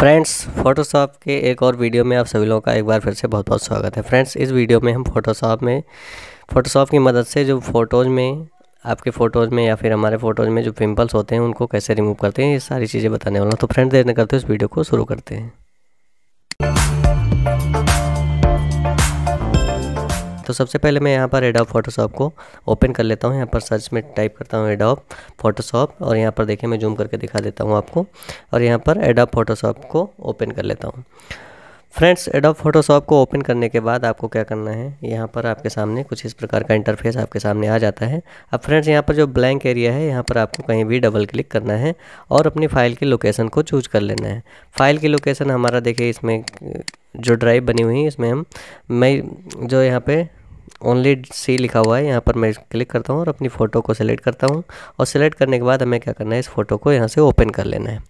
friends Photoshop के एक और वीडियो में आप सभी लोगों का एक बार फिर से बहुत बहुत स्वागत है फ्रेंड्स इस वीडियो में हम फोटोशॉप में फोटोशॉप की मदद से जो फ़ोटोज़ में आपके फ़ोटोज़ में या फिर हमारे फ़ोटोज़ में जो पिंपल्स होते हैं उनको कैसे रिमूव करते हैं ये सारी चीज़ें बताने वाला तो फ्रेंड्स देर न करते हैं इस वीडियो को शुरू करते हैं तो सबसे पहले मैं यहाँ पर एडॉप फोटोशॉप को ओपन कर लेता हूँ यहाँ पर सर्च में टाइप करता हूँ एडॉप फोटोशॉप और यहाँ पर देखिए मैं जूम करके दिखा देता हूँ आपको और यहाँ पर एडॉप फोटोशॉप को ओपन कर लेता हूँ फ्रेंड्स एडॉप फोटोशॉप को ओपन करने के बाद आपको क्या करना है यहाँ पर आपके सामने कुछ इस प्रकार का इंटरफेस आपके सामने आ जाता है अब फ्रेंड्स यहाँ पर जो ब्लैंक एरिया है यहाँ पर आपको कहीं भी डबल क्लिक करना है और अपनी फ़ाइल की लोकेशन को चूज कर लेना है फ़ाइल की लोकेशन हमारा देखिए इसमें जो ड्राइव बनी हुई है इसमें हम मैं जो यहाँ पे ओनली सी लिखा हुआ है यहाँ पर मैं क्लिक करता हूँ और अपनी फ़ोटो को सिलेक्ट करता हूँ और सिलेक्ट करने के बाद हमें क्या करना है इस फ़ोटो को यहाँ से ओपन कर लेना है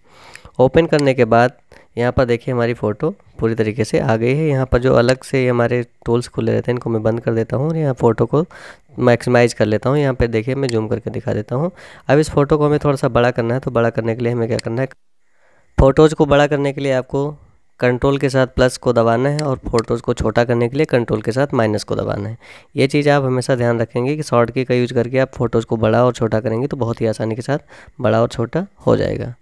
ओपन करने के बाद यहाँ पर देखिए हमारी फ़ोटो पूरी तरीके से आ गई है यहाँ पर जो अलग से हमारे टूल्स खुले रहते हैं इनको मैं बंद कर देता हूँ और यहाँ फ़ोटो को मैक्सिमाइज़ कर लेता हूँ यहाँ पर देखिए मैं जूम करके दिखा देता हूँ अब इस फ़ोटो को हमें थोड़ा सा बड़ा करना है तो बड़ा करने के लिए हमें क्या करना है फ़ोटोज़ को बड़ा करने के लिए आपको कंट्रोल के साथ प्लस को दबाना है और फोटोज़ को छोटा करने के लिए कंट्रोल के साथ माइनस को दबाना है ये चीज़ आप हमेशा ध्यान रखेंगे कि शॉर्ट की का यूज़ करके आप फोटोज़ को बड़ा और छोटा करेंगे तो बहुत ही आसानी के साथ बड़ा और छोटा हो जाएगा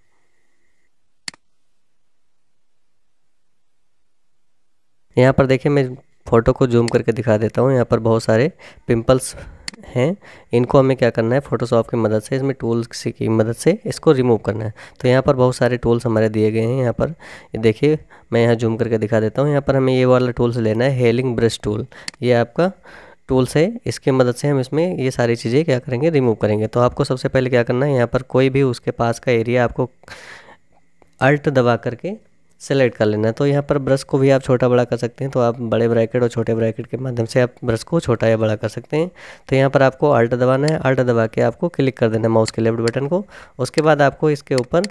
यहाँ पर देखिए मैं फ़ोटो को जूम करके दिखा देता हूँ यहाँ पर बहुत सारे पिंपल्स हैं इनको हमें क्या करना है फोटोशॉप की मदद से इसमें टूल्स की मदद से इसको रिमूव करना है तो यहाँ पर बहुत सारे टूल्स हमारे दिए गए हैं यहाँ पर देखिए मैं यहाँ जूम करके दिखा देता हूँ यहाँ पर हमें ये वाला टूल्स लेना है हेलिंग ब्रश टूल ये आपका टूल्स है इसके मदद से हम इसमें ये सारी चीज़ें क्या करेंगे रिमूव करेंगे तो आपको सबसे पहले क्या करना है यहाँ पर कोई भी उसके पास का एरिया आपको अल्ट दबा करके सेलेक्ट कर लेना है तो यहाँ पर ब्रश को भी आप छोटा बड़ा कर सकते हैं तो आप बड़े ब्रैकेट और छोटे ब्रैकेट के माध्यम से आप ब्रश को छोटा या बड़ा कर सकते हैं तो यहाँ पर आपको अल्ट दबाना है अल्ट दबा के आपको क्लिक कर देना है माउस के लेफ्ट बटन को उसके बाद आपको इसके ऊपर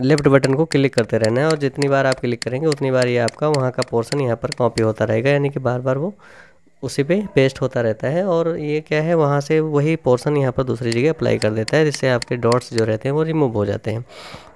लेफ्ट बटन को क्लिक करते रहना है और जितनी बार आप क्लिक करेंगे उतनी बार ये आपका वहाँ का पोर्सन यहाँ पर कॉपी होता रहेगा यानी कि बार बार वो उसी पे पेस्ट होता रहता है और ये क्या है वहाँ से वही पोर्सन यहाँ पर दूसरी जगह अप्लाई कर देता है जिससे आपके डॉट्स जो रहते हैं वो रिमूव हो जाते हैं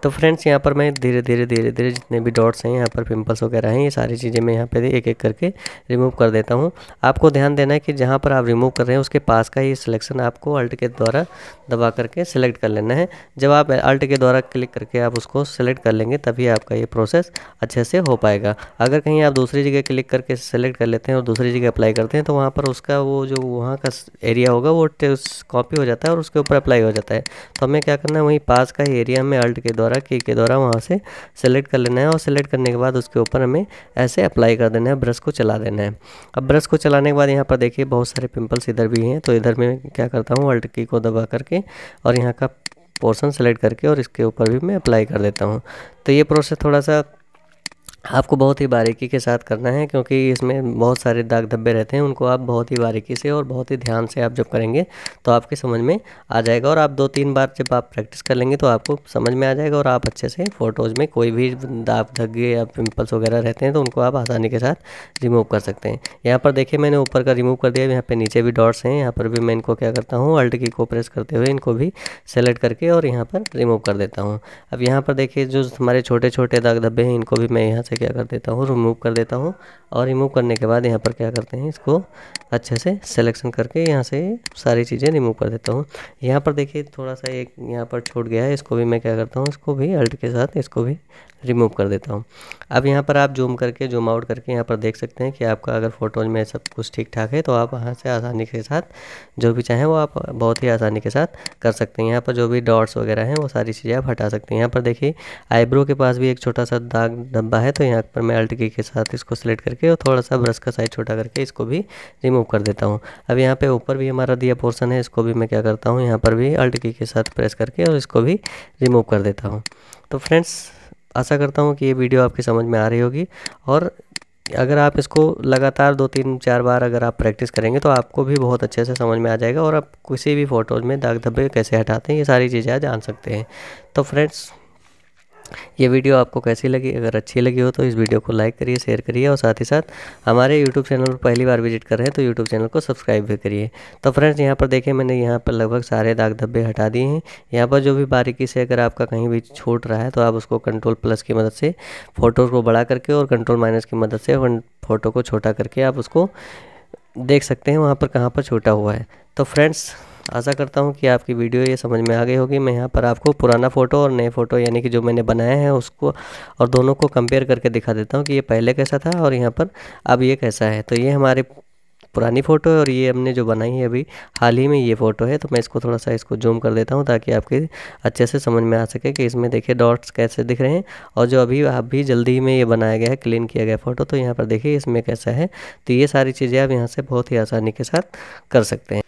तो फ्रेंड्स यहाँ पर मैं धीरे धीरे धीरे धीरे जितने भी डॉट्स हैं यहाँ पर पिंपल्स वगैरह हैं ये सारी चीज़ें मैं यहाँ पर एक एक करके रिमूव कर देता हूँ आपको ध्यान देना है कि जहाँ पर आप रिमूव कर रहे हैं उसके पास का ये सिलेक्शन आपको अल्ट के द्वारा दबा करके सेलेक्ट कर लेना है जब आप अल्ट के द्वारा क्लिक करके आप उसको सेलेक्ट कर लेंगे तभी आपका ये प्रोसेस अच्छे से हो पाएगा अगर कहीं आप दूसरी जगह क्लिक करके सेलेक्ट कर लेते हैं और दूसरी जगह अप्लाई करते हैं हैं तो वहाँ पर उसका वो जो वहाँ का एरिया होगा वो कॉपी हो जाता है और उसके ऊपर अप्लाई हो जाता है तो हमें क्या करना है वहीं पास का ही एरिया हमें अल्ट के द्वारा की के द्वारा वहाँ से सेलेक्ट कर लेना है और सेलेक्ट करने के बाद उसके ऊपर हमें ऐसे अप्लाई कर देना है ब्रश को चला देना है अब ब्रश को चलाने के बाद यहाँ पर देखिए बहुत सारे पिंपल्स इधर भी हैं तो इधर मैं क्या करता हूँ अल्ट की को दबा करके और यहाँ का पोर्सन सेलेक्ट करके और इसके ऊपर भी मैं अप्लाई कर देता हूँ तो ये प्रोसेस थोड़ा सा आपको बहुत ही बारीकी के साथ करना है क्योंकि इसमें बहुत सारे दाग धब्बे रहते हैं उनको आप बहुत ही बारीकी से और बहुत ही ध्यान से आप जब करेंगे तो आपके समझ में आ जाएगा और आप दो तीन बार जब आप प्रैक्टिस कर लेंगे तो आपको समझ में आ जाएगा और आप अच्छे से फ़ोटोज़ में कोई भी दाग धग्गे या पिम्पल्स वगैरह रहते हैं तो उनको आप आसानी के साथ रिमूव कर सकते हैं यहाँ पर देखिए मैंने ऊपर का रिमूव कर दिया यहाँ पर नीचे भी डॉट्स हैं यहाँ पर भी मैं इनको क्या करता हूँ अल्ट की को प्रेस करते हुए इनको भी सेलेक्ट करके और यहाँ पर रिमूव कर देता हूँ अब यहाँ पर देखिए जो हमारे छोटे छोटे दाग धब्बे हैं इनको भी मैं यहाँ से क्या कर देता हूँ रिमूव कर देता हूँ और रिमूव करने के बाद यहाँ पर क्या करते हैं इसको अच्छे से सिलेक्शन करके यहाँ से सारी चीज़ें रिमूव कर देता हूँ यहाँ पर देखिए थोड़ा सा एक यहाँ पर छूट गया है इसको भी मैं क्या करता हूँ इसको भी अल्ट के साथ इसको भी रिमूव कर देता हूँ अब यहाँ पर आप जूम करके जूम आउट करके यहाँ पर देख सकते हैं कि आपका अगर फ़ोटोज में सब कुछ ठीक ठाक है तो आप वहाँ से आसानी के साथ जो भी चाहें वो आप बहुत ही आसानी के साथ कर सकते हैं यहाँ पर जो भी डॉट्स वगैरह हैं वो सारी चीज़ें आप हटा सकते हैं यहाँ पर देखिए आईब्रो के पास भी एक छोटा सा दाग धब्बा है तो यहाँ पर मैं अल्ट की के साथ इसको सेलेक्ट करके और थोड़ा सा ब्रश का साइज छोटा करके इसको भी रिमूव कर देता हूँ अब यहाँ पे ऊपर भी हमारा दिया पोर्सन है इसको भी मैं क्या करता हूँ यहाँ पर भी अल्ट की के साथ प्रेस करके और इसको भी रिमूव कर देता हूँ तो फ्रेंड्स आशा करता हूँ कि ये वीडियो आपकी समझ में आ रही होगी और अगर आप इसको लगातार दो तीन चार बार अगर आप प्रैक्टिस करेंगे तो आपको भी बहुत अच्छे से समझ में आ जाएगा और आप किसी भी फ़ोटोज़ में दाग धब्बे कैसे हटाते हैं ये सारी चीज़ें जान सकते हैं तो फ्रेंड्स ये वीडियो आपको कैसी लगी अगर अच्छी लगी हो तो इस वीडियो को लाइक करिए शेयर करिए और साथ ही साथ हमारे यूट्यूब चैनल पर पहली बार विजिट कर रहे हैं तो यूट्यूब चैनल को सब्सक्राइब भी करिए तो फ्रेंड्स यहाँ पर देखें मैंने यहाँ पर लगभग सारे दाग धब्बे हटा दिए हैं यहाँ पर जो भी बारीकी से अगर आपका कहीं भी छूट रहा है तो आप उसको कंट्रोल प्लस की मदद से फ़ोटो को बढ़ा करके और कंट्रोल माइनस की मदद से फ़ोटो को छोटा करके आप उसको देख सकते हैं वहाँ पर कहाँ पर छूटा हुआ है तो फ्रेंड्स आशा करता हूँ कि आपकी वीडियो ये समझ में आ गई होगी मैं यहाँ पर आपको पुराना फ़ोटो और नए फ़ोटो यानी कि जो मैंने बनाया है उसको और दोनों को कंपेयर करके दिखा देता हूँ कि ये पहले कैसा था और यहाँ पर अब ये कैसा है तो ये हमारे पुरानी फ़ोटो है और ये हमने जो बनाई है अभी हाल ही में ये फ़ोटो है तो मैं इसको थोड़ा सा इसको जूम कर देता हूँ ताकि आपके अच्छे से समझ में आ सके कि इसमें देखिए डॉट्स कैसे दिख रहे हैं और जो अभी अभी जल्दी ही में ये बनाया गया है क्लीन किया गया फ़ोटो तो यहाँ पर देखिए इसमें कैसा है तो ये सारी चीज़ें आप यहाँ से बहुत ही आसानी के साथ कर सकते हैं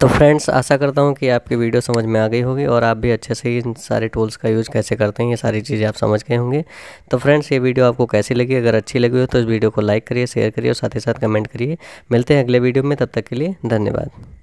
तो फ्रेंड्स आशा करता हूँ कि आपकी वीडियो समझ में आ गई होगी और आप भी अच्छे से इन सारे टूल्स का यूज़ कैसे करते हैं ये सारी चीज़ें आप समझ गए होंगे तो फ्रेंड्स ये वीडियो आपको कैसी लगी अगर अच्छी लगी हो तो इस वीडियो को लाइक करिए शेयर करिए और साथ ही साथ कमेंट करिए मिलते हैं अगले वीडियो में तब तक के लिए धन्यवाद